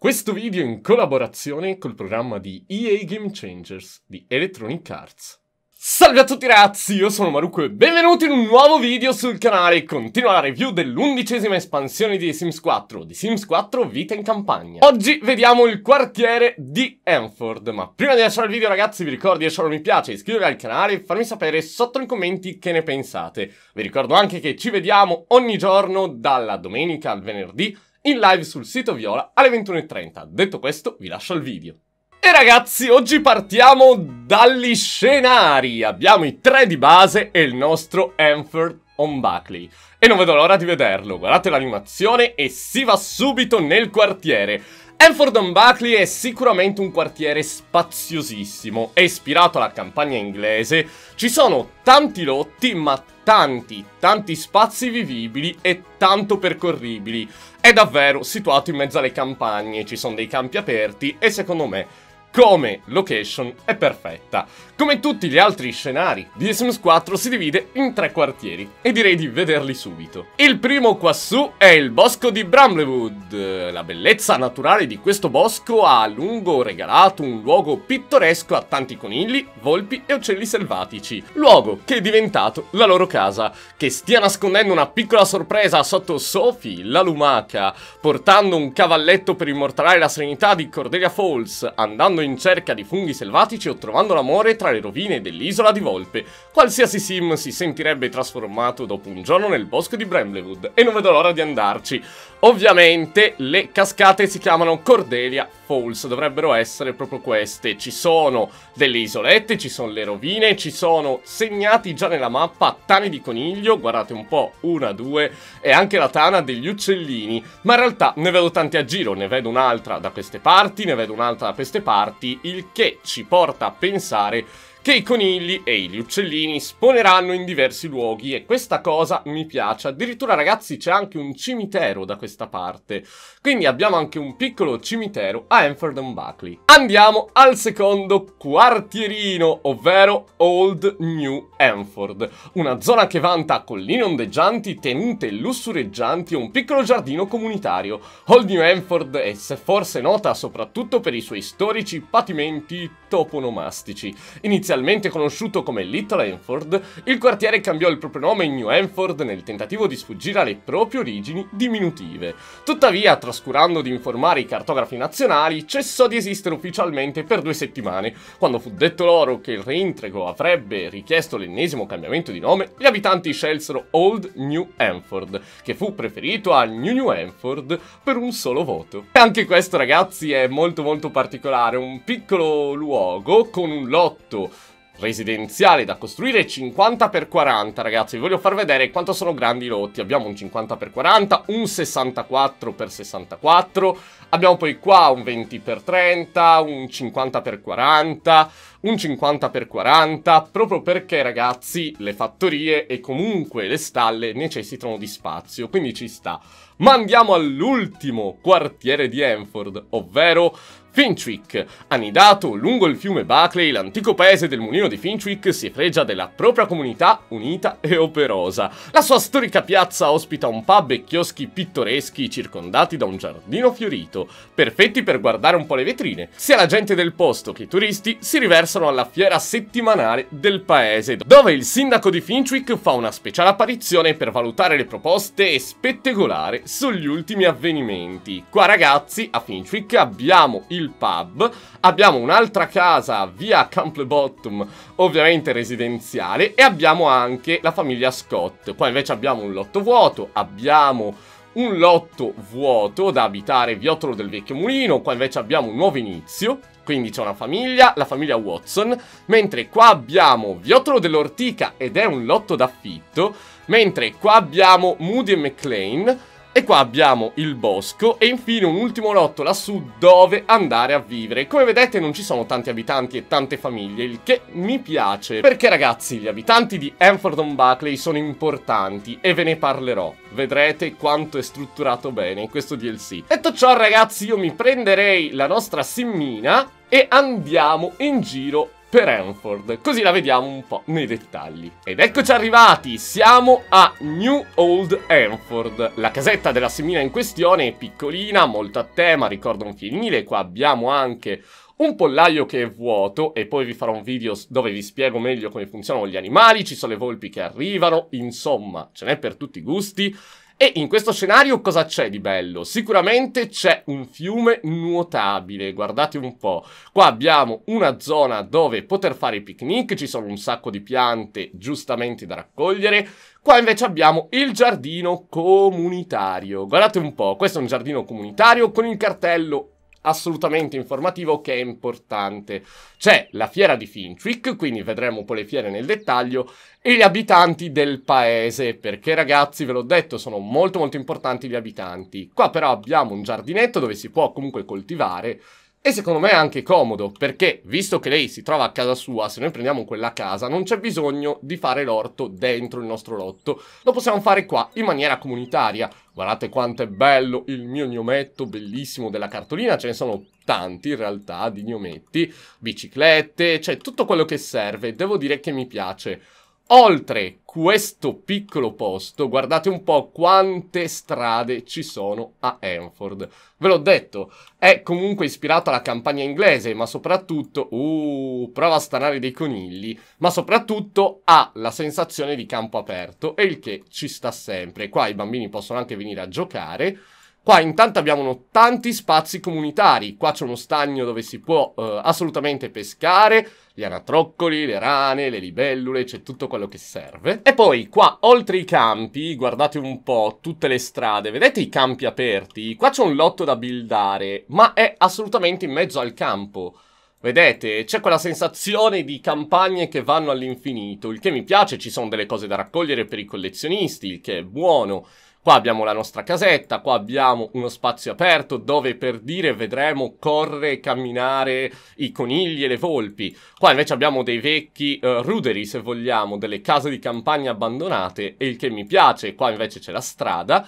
Questo video in collaborazione col programma di EA Game Changers di Electronic Arts. Salve a tutti ragazzi, io sono Maruko e benvenuti in un nuovo video sul canale. Continua la review dell'undicesima espansione di The Sims 4, di Sims 4 Vita in Campagna. Oggi vediamo il quartiere di Enford, ma prima di lasciare il video ragazzi vi ricordo di lasciare un mi piace, iscrivervi al canale e farmi sapere sotto nei commenti che ne pensate. Vi ricordo anche che ci vediamo ogni giorno dalla domenica al venerdì in live sul sito Viola alle 21.30. Detto questo, vi lascio al video. E ragazzi, oggi partiamo dagli scenari. Abbiamo i tre di base e il nostro Enford on Buckley. E non vedo l'ora di vederlo. Guardate l'animazione e si va subito nel quartiere. Enford on Buckley è sicuramente un quartiere spaziosissimo, è ispirato alla campagna inglese, ci sono tanti lotti ma tanti, tanti spazi vivibili e tanto percorribili. È davvero situato in mezzo alle campagne, ci sono dei campi aperti e secondo me come location è perfetta. Come tutti gli altri scenari The Sims 4 si divide in tre quartieri e direi di vederli subito. Il primo quassù è il bosco di Bramlewood. La bellezza naturale di questo bosco ha a lungo regalato un luogo pittoresco a tanti conigli, volpi e uccelli selvatici. Luogo che è diventato la loro casa, che stia nascondendo una piccola sorpresa sotto Sophie, la lumaca, portando un cavalletto per immortalare la serenità di Cordelia Falls, andando in cerca di funghi selvatici o trovando l'amore tra tra le rovine dell'isola di Volpe. Qualsiasi sim si sentirebbe trasformato dopo un giorno nel bosco di Bramblewood e non vedo l'ora di andarci. Ovviamente le cascate si chiamano Cordelia Falls, dovrebbero essere proprio queste. Ci sono delle isolette, ci sono le rovine, ci sono segnati già nella mappa tane di coniglio, guardate un po', una, due, e anche la tana degli uccellini. Ma in realtà ne vedo tante a giro, ne vedo un'altra da queste parti, ne vedo un'altra da queste parti, il che ci porta a pensare che i conigli e gli uccellini spawneranno in diversi luoghi e questa cosa mi piace. Addirittura ragazzi c'è anche un cimitero da questa parte, quindi abbiamo anche un piccolo cimitero a Enford and Buckley. Andiamo al secondo quartierino, ovvero Old New Enford, una zona che vanta colline ondeggianti, tenute lussureggianti e un piccolo giardino comunitario. Old New Enford è forse nota soprattutto per i suoi storici patimenti toponomastici. Inizia ufficialmente conosciuto come Little Hanford, il quartiere cambiò il proprio nome in New Hanford nel tentativo di sfuggire alle proprie origini diminutive. Tuttavia, trascurando di informare i cartografi nazionali, cessò di esistere ufficialmente per due settimane. Quando fu detto loro che il reintrego avrebbe richiesto l'ennesimo cambiamento di nome, gli abitanti scelsero Old New Hanford, che fu preferito a New New Hanford per un solo voto. E anche questo, ragazzi, è molto molto particolare, un piccolo luogo con un lotto residenziali da costruire 50x40 ragazzi vi voglio far vedere quanto sono grandi i lotti abbiamo un 50x40 un 64x64 abbiamo poi qua un 20x30 un 50x40 un 50x40 proprio perché ragazzi le fattorie e comunque le stalle necessitano di spazio quindi ci sta ma andiamo all'ultimo quartiere di Enford ovvero Fintrick. Anidato lungo il fiume Buckley, l'antico paese del mulino di Fintrick si fregia della propria comunità unita e operosa. La sua storica piazza ospita un pub e chioschi pittoreschi circondati da un giardino fiorito, perfetti per guardare un po' le vetrine. Sia la gente del posto che i turisti si riversano alla fiera settimanale del paese, dove il sindaco di Fintrick fa una speciale apparizione per valutare le proposte e spettegolare sugli ultimi avvenimenti. Qua ragazzi, a Fintrick abbiamo il pub, abbiamo un'altra casa via Camplebottom, ovviamente residenziale, e abbiamo anche la famiglia Scott. Poi invece abbiamo un lotto vuoto, abbiamo un lotto vuoto da abitare Viottolo del Vecchio Mulino, qua invece abbiamo un nuovo inizio, quindi c'è una famiglia, la famiglia Watson, mentre qua abbiamo Viottolo dell'Ortica ed è un lotto d'affitto, mentre qua abbiamo Moody e McLean, e qua abbiamo il bosco e infine un ultimo lotto lassù dove andare a vivere. Come vedete non ci sono tanti abitanti e tante famiglie, il che mi piace. Perché ragazzi, gli abitanti di Enforton Buckley sono importanti e ve ne parlerò. Vedrete quanto è strutturato bene questo DLC. Detto ciò ragazzi, io mi prenderei la nostra simmina e andiamo in giro per Hanford. Così la vediamo un po' nei dettagli. Ed eccoci arrivati, siamo a New Old Hanford. La casetta della semina in questione è piccolina, molto a tema, ricorda un fienile. Qua abbiamo anche un pollaio che è vuoto e poi vi farò un video dove vi spiego meglio come funzionano gli animali, ci sono le volpi che arrivano, insomma, ce n'è per tutti i gusti. E in questo scenario cosa c'è di bello? Sicuramente c'è un fiume nuotabile, guardate un po'. Qua abbiamo una zona dove poter fare picnic, ci sono un sacco di piante giustamente da raccogliere. Qua invece abbiamo il giardino comunitario. Guardate un po', questo è un giardino comunitario con il cartello assolutamente informativo che è importante. C'è la fiera di Finchwick, quindi vedremo un po' le fiere nel dettaglio, e gli abitanti del paese, perché ragazzi, ve l'ho detto, sono molto molto importanti gli abitanti. Qua però abbiamo un giardinetto dove si può comunque coltivare, e secondo me è anche comodo, perché visto che lei si trova a casa sua, se noi prendiamo quella casa, non c'è bisogno di fare l'orto dentro il nostro lotto. Lo possiamo fare qua, in maniera comunitaria. Guardate quanto è bello il mio gnometto, bellissimo, della cartolina. Ce ne sono tanti, in realtà, di gnometti, biciclette, cioè tutto quello che serve. Devo dire che mi piace. Oltre questo piccolo posto, guardate un po' quante strade ci sono a Enford. Ve l'ho detto, è comunque ispirato alla campagna inglese, ma soprattutto... Uh, prova a stanare dei conigli. Ma soprattutto ha la sensazione di campo aperto, e il che ci sta sempre. Qua i bambini possono anche venire a giocare... Qua intanto abbiamo tanti spazi comunitari, qua c'è uno stagno dove si può eh, assolutamente pescare, gli anatroccoli, le rane, le libellule, c'è tutto quello che serve. E poi qua, oltre i campi, guardate un po' tutte le strade, vedete i campi aperti? Qua c'è un lotto da buildare, ma è assolutamente in mezzo al campo. Vedete, c'è quella sensazione di campagne che vanno all'infinito, il che mi piace, ci sono delle cose da raccogliere per i collezionisti, il che è buono. Qua abbiamo la nostra casetta, qua abbiamo uno spazio aperto dove per dire vedremo correre e camminare i conigli e le volpi. Qua invece abbiamo dei vecchi uh, ruderi se vogliamo, delle case di campagna abbandonate e il che mi piace. Qua invece c'è la strada.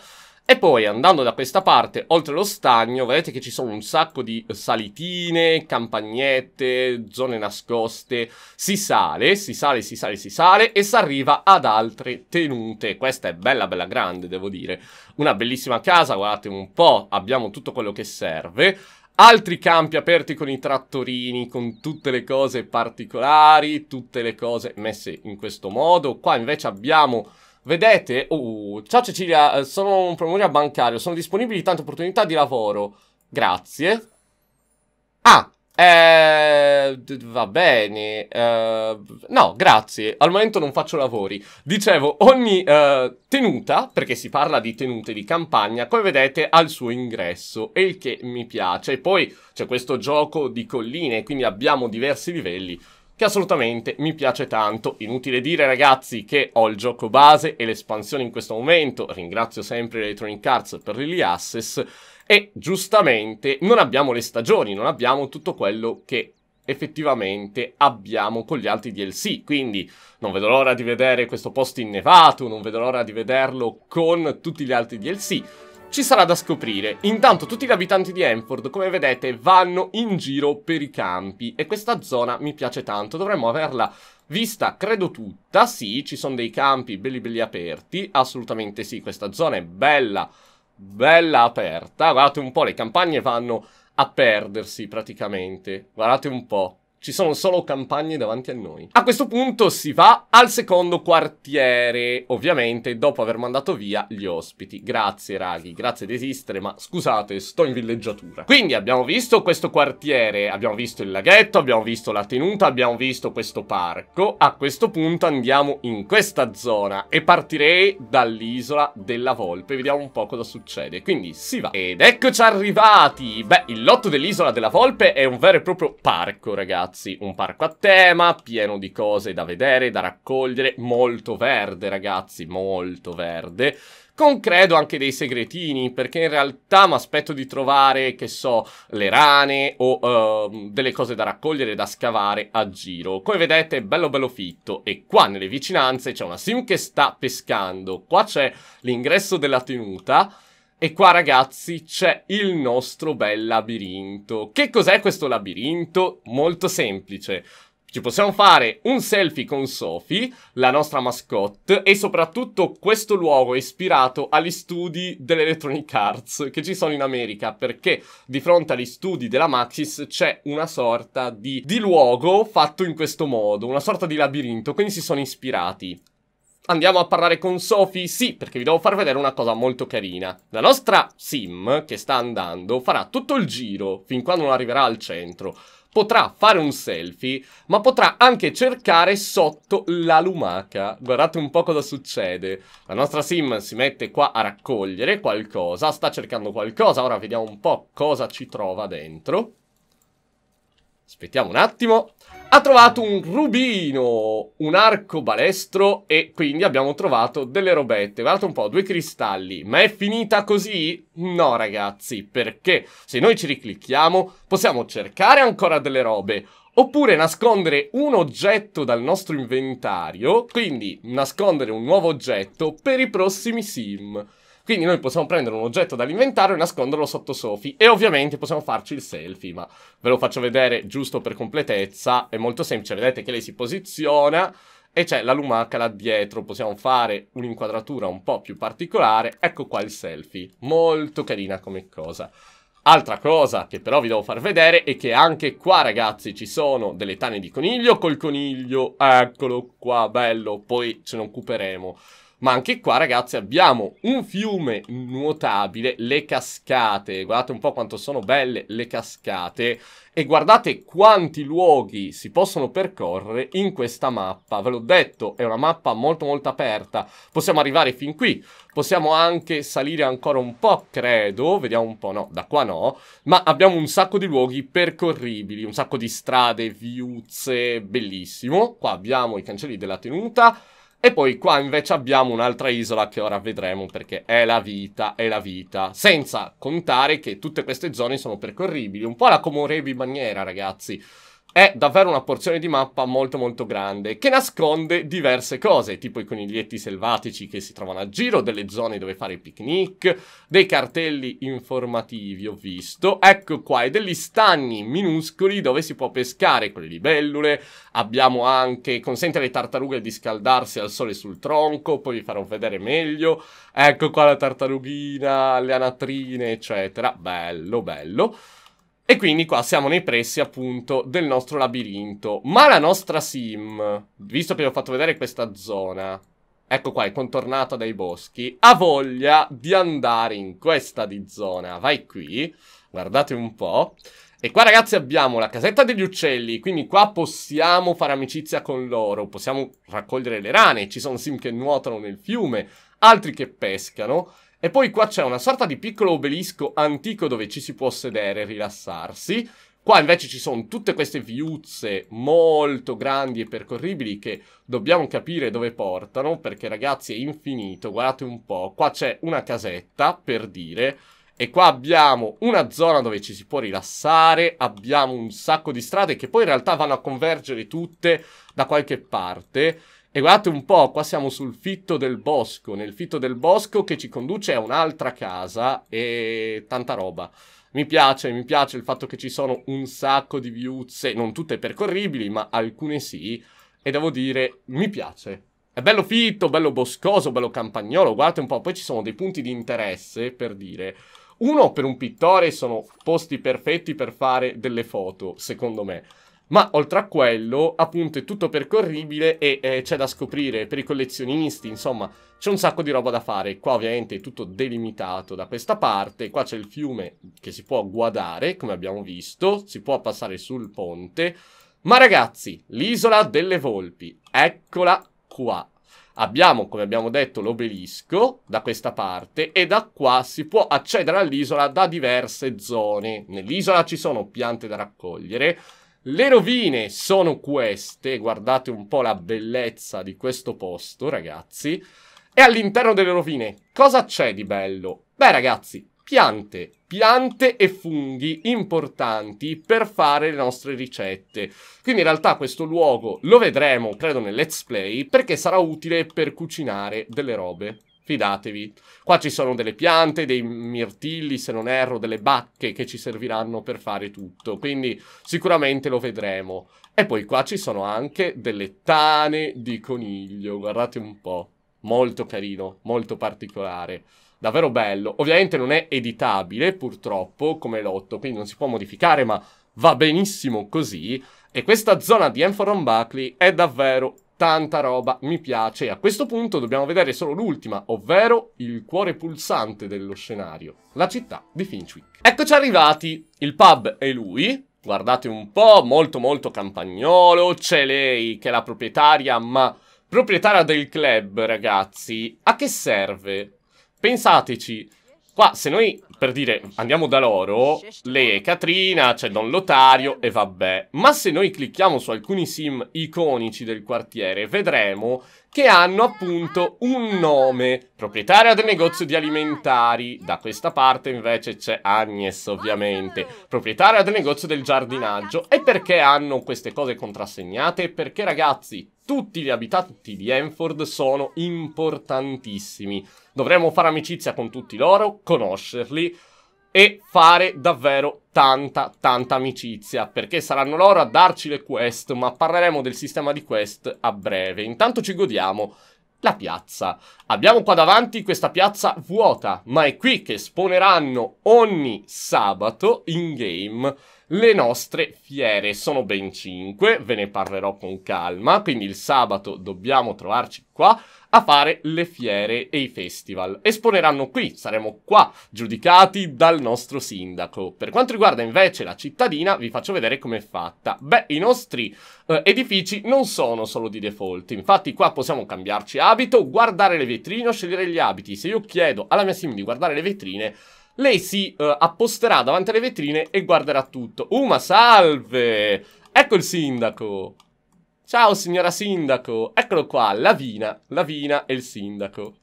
E poi andando da questa parte, oltre lo stagno, vedete che ci sono un sacco di salitine, campagnette, zone nascoste. Si sale, si sale, si sale, si sale e si arriva ad altre tenute. Questa è bella bella grande, devo dire. Una bellissima casa, guardate un po', abbiamo tutto quello che serve. Altri campi aperti con i trattorini, con tutte le cose particolari, tutte le cose messe in questo modo. Qua invece abbiamo Vedete? Uh, ciao Cecilia, eh, sono un promotoria bancario, sono disponibili tante opportunità di lavoro. Grazie. Ah, eh, va bene. Eh, no, grazie. Al momento non faccio lavori. Dicevo, ogni eh, tenuta, perché si parla di tenute di campagna, come vedete ha il suo ingresso, e il che mi piace. E poi c'è questo gioco di colline, quindi abbiamo diversi livelli che assolutamente mi piace tanto. Inutile dire ragazzi che ho il gioco base e l'espansione in questo momento, ringrazio sempre Electronic Arts per l'Ili Access, e giustamente non abbiamo le stagioni, non abbiamo tutto quello che effettivamente abbiamo con gli altri DLC. Quindi non vedo l'ora di vedere questo posto innevato, non vedo l'ora di vederlo con tutti gli altri DLC ci sarà da scoprire. Intanto tutti gli abitanti di Enford, come vedete, vanno in giro per i campi e questa zona mi piace tanto, dovremmo averla vista, credo tutta, sì, ci sono dei campi belli belli aperti, assolutamente sì, questa zona è bella, bella aperta, guardate un po', le campagne vanno a perdersi praticamente, guardate un po'. Ci sono solo campagne davanti a noi. A questo punto si va al secondo quartiere, ovviamente dopo aver mandato via gli ospiti. Grazie raghi, grazie di esistere, ma scusate, sto in villeggiatura. Quindi abbiamo visto questo quartiere, abbiamo visto il laghetto, abbiamo visto la tenuta, abbiamo visto questo parco. A questo punto andiamo in questa zona e partirei dall'isola della Volpe. Vediamo un po' cosa succede. Quindi si va. Ed eccoci arrivati! Beh, il lotto dell'isola della Volpe è un vero e proprio parco, ragazzi ragazzi, un parco a tema, pieno di cose da vedere, da raccogliere, molto verde ragazzi, molto verde con credo anche dei segretini, perché in realtà mi aspetto di trovare, che so, le rane o uh, delle cose da raccogliere, da scavare a giro. Come vedete è bello bello fitto e qua nelle vicinanze c'è una sim che sta pescando, qua c'è l'ingresso della tenuta e qua ragazzi c'è il nostro bel labirinto. Che cos'è questo labirinto? Molto semplice. Ci possiamo fare un selfie con Sophie, la nostra mascotte, e soprattutto questo luogo ispirato agli studi dell'Electronic Arts che ci sono in America, perché di fronte agli studi della Maxis c'è una sorta di, di luogo fatto in questo modo, una sorta di labirinto, quindi si sono ispirati andiamo a parlare con Sophie? Sì, perché vi devo far vedere una cosa molto carina. La nostra sim, che sta andando, farà tutto il giro, fin quando non arriverà al centro. Potrà fare un selfie, ma potrà anche cercare sotto la lumaca. Guardate un po' cosa succede. La nostra sim si mette qua a raccogliere qualcosa, sta cercando qualcosa. Ora vediamo un po' cosa ci trova dentro. Aspettiamo un attimo ha trovato un rubino, un arco balestro e quindi abbiamo trovato delle robette. Guardate un po', due cristalli. Ma è finita così? No ragazzi, perché se noi ci riclicchiamo possiamo cercare ancora delle robe oppure nascondere un oggetto dal nostro inventario, quindi nascondere un nuovo oggetto per i prossimi sim. Quindi noi possiamo prendere un oggetto dall'inventario e nasconderlo sotto Sophie. E ovviamente possiamo farci il selfie, ma ve lo faccio vedere giusto per completezza. È molto semplice, vedete che lei si posiziona e c'è la lumaca là dietro, possiamo fare un'inquadratura un po' più particolare. Ecco qua il selfie, molto carina come cosa. Altra cosa che però vi devo far vedere è che anche qua ragazzi ci sono delle tane di coniglio col coniglio, eccolo qua, bello, poi ce ne occuperemo. Ma anche qua, ragazzi, abbiamo un fiume nuotabile, le cascate. Guardate un po' quanto sono belle le cascate. E guardate quanti luoghi si possono percorrere in questa mappa. Ve l'ho detto, è una mappa molto molto aperta. Possiamo arrivare fin qui. Possiamo anche salire ancora un po', credo. Vediamo un po', no, da qua no. Ma abbiamo un sacco di luoghi percorribili, un sacco di strade, viuzze, bellissimo. Qua abbiamo i cancelli della tenuta. E poi qua invece abbiamo un'altra isola che ora vedremo perché è la vita, è la vita. Senza contare che tutte queste zone sono percorribili, un po' la Comorevi maniera ragazzi è davvero una porzione di mappa molto molto grande che nasconde diverse cose, tipo i coniglietti selvatici che si trovano a giro, delle zone dove fare picnic, dei cartelli informativi ho visto, ecco qua, e degli stagni minuscoli dove si può pescare con le libellule, abbiamo anche, consente alle tartarughe di scaldarsi al sole sul tronco, poi vi farò vedere meglio, ecco qua la tartarughina, le anatrine, eccetera, bello bello. E quindi qua siamo nei pressi appunto del nostro labirinto. Ma la nostra sim, visto che vi ho fatto vedere questa zona, ecco qua, è contornata dai boschi, ha voglia di andare in questa di zona. Vai qui, guardate un po'. E qua ragazzi abbiamo la casetta degli uccelli, quindi qua possiamo fare amicizia con loro, possiamo raccogliere le rane, ci sono sim che nuotano nel fiume, altri che pescano... E poi qua c'è una sorta di piccolo obelisco antico dove ci si può sedere e rilassarsi. Qua invece ci sono tutte queste viuzze molto grandi e percorribili che dobbiamo capire dove portano, perché ragazzi è infinito, guardate un po'. Qua c'è una casetta, per dire, e qua abbiamo una zona dove ci si può rilassare, abbiamo un sacco di strade che poi in realtà vanno a convergere tutte da qualche parte, e guardate un po', qua siamo sul fitto del bosco, nel fitto del bosco che ci conduce a un'altra casa e tanta roba. Mi piace, mi piace il fatto che ci sono un sacco di viuzze, non tutte percorribili, ma alcune sì, e devo dire, mi piace. È bello fitto, bello boscoso, bello campagnolo, guardate un po', poi ci sono dei punti di interesse, per dire... Uno, per un pittore sono posti perfetti per fare delle foto, secondo me. Ma oltre a quello, appunto, è tutto percorribile e eh, c'è da scoprire per i collezionisti, insomma, c'è un sacco di roba da fare. Qua ovviamente è tutto delimitato da questa parte, qua c'è il fiume che si può guardare, come abbiamo visto, si può passare sul ponte. Ma ragazzi, l'isola delle volpi, eccola qua. Abbiamo, come abbiamo detto, l'obelisco da questa parte e da qua si può accedere all'isola da diverse zone. Nell'isola ci sono piante da raccogliere, le rovine sono queste, guardate un po' la bellezza di questo posto, ragazzi. E all'interno delle rovine cosa c'è di bello? Beh, ragazzi, piante, piante e funghi importanti per fare le nostre ricette. Quindi in realtà questo luogo lo vedremo, credo, nel let's play, perché sarà utile per cucinare delle robe Fidatevi. Qua ci sono delle piante, dei mirtilli, se non erro, delle bacche che ci serviranno per fare tutto. Quindi sicuramente lo vedremo. E poi qua ci sono anche delle tane di coniglio. Guardate un po'. Molto carino, molto particolare. Davvero bello. Ovviamente non è editabile, purtroppo, come lotto. Quindi non si può modificare, ma va benissimo così. E questa zona di Enforon Buckley è davvero Tanta roba, mi piace. E a questo punto dobbiamo vedere solo l'ultima, ovvero il cuore pulsante dello scenario, la città di Finchwick. Eccoci arrivati, il pub è lui, guardate un po', molto molto campagnolo, c'è lei che è la proprietaria, ma proprietaria del club, ragazzi. A che serve? Pensateci, qua se noi per dire, andiamo da loro, lei è Catrina, c'è Don Lotario e vabbè. Ma se noi clicchiamo su alcuni sim iconici del quartiere, vedremo che hanno appunto un nome, proprietaria del negozio di alimentari. Da questa parte invece c'è Agnes, ovviamente, proprietaria del negozio del giardinaggio. E perché hanno queste cose contrassegnate? Perché, ragazzi, tutti gli abitanti di Enford sono importantissimi. Dovremmo fare amicizia con tutti loro, conoscerli e fare davvero tanta, tanta amicizia, perché saranno loro a darci le quest, ma parleremo del sistema di quest a breve. Intanto ci godiamo la piazza. Abbiamo qua davanti questa piazza vuota, ma è qui che esponeranno ogni sabato in game le nostre fiere. Sono ben 5, ve ne parlerò con calma, quindi il sabato dobbiamo trovarci qua a fare le fiere e i festival. Esponeranno qui, saremo qua, giudicati dal nostro sindaco. Per quanto riguarda invece la cittadina, vi faccio vedere com'è fatta. Beh, i nostri eh, edifici non sono solo di default, infatti qua possiamo cambiarci abito, guardare le vetrine o scegliere gli abiti. Se io chiedo alla mia sim di guardare le vetrine, lei si uh, apposterà davanti alle vetrine e guarderà tutto. Uh, ma salve! Ecco il sindaco! Ciao signora sindaco! Eccolo qua, Lavina. Lavina è il sindaco.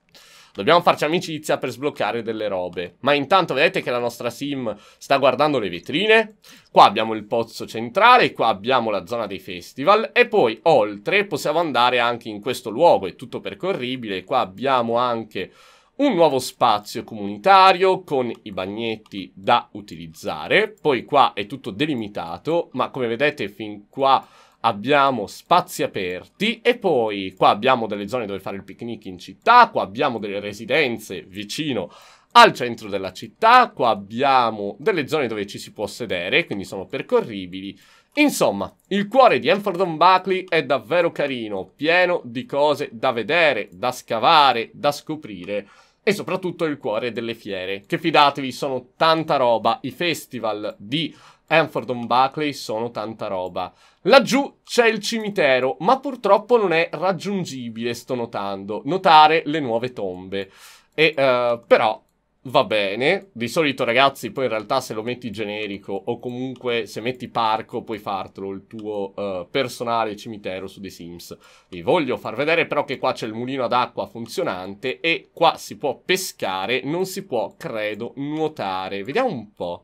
Dobbiamo farci amicizia per sbloccare delle robe. Ma intanto vedete che la nostra sim sta guardando le vetrine. Qua abbiamo il pozzo centrale, qua abbiamo la zona dei festival. E poi, oltre, possiamo andare anche in questo luogo. È tutto percorribile. Qua abbiamo anche un nuovo spazio comunitario con i bagnetti da utilizzare, poi qua è tutto delimitato, ma come vedete fin qua abbiamo spazi aperti e poi qua abbiamo delle zone dove fare il picnic in città, qua abbiamo delle residenze vicino al centro della città, qua abbiamo delle zone dove ci si può sedere, quindi sono percorribili. Insomma, il cuore di Enford Buckley è davvero carino, pieno di cose da vedere, da scavare, da scoprire e soprattutto il cuore delle fiere, che fidatevi sono tanta roba, i festival di Anford on Buckley sono tanta roba. Laggiù c'è il cimitero, ma purtroppo non è raggiungibile, sto notando, notare le nuove tombe. E, uh, però va bene. Di solito, ragazzi, poi in realtà se lo metti generico o comunque se metti parco, puoi fartelo il tuo uh, personale cimitero su The Sims. Vi voglio far vedere però che qua c'è il mulino ad acqua funzionante e qua si può pescare, non si può, credo, nuotare. Vediamo un po'.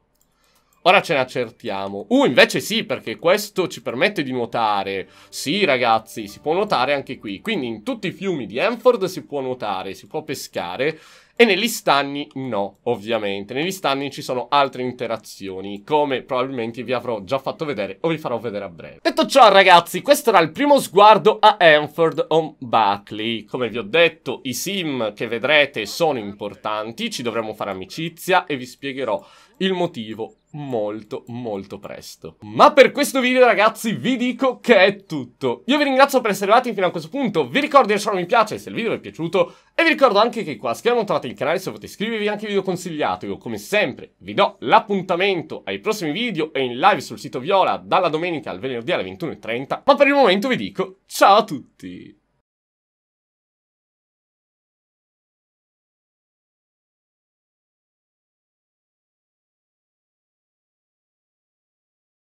Ora ce ne accertiamo. Uh, invece sì, perché questo ci permette di nuotare. Sì, ragazzi, si può nuotare anche qui. Quindi in tutti i fiumi di Enford si può nuotare, si può pescare. E negli stanni no, ovviamente. Negli stanni ci sono altre interazioni, come probabilmente vi avrò già fatto vedere o vi farò vedere a breve. Detto ciò, ragazzi, questo era il primo sguardo a Enford on Buckley. Come vi ho detto, i sim che vedrete sono importanti, ci dovremo fare amicizia e vi spiegherò il motivo molto molto presto. Ma per questo video ragazzi vi dico che è tutto. Io vi ringrazio per essere arrivati fino a questo punto, vi ricordo di lasciare un mi piace se il video vi è piaciuto e vi ricordo anche che qua a schermo trovate il canale se volete iscrivervi anche video consigliato. Io come sempre vi do l'appuntamento ai prossimi video e in live sul sito Viola dalla domenica al venerdì alle 21.30, ma per il momento vi dico ciao a tutti!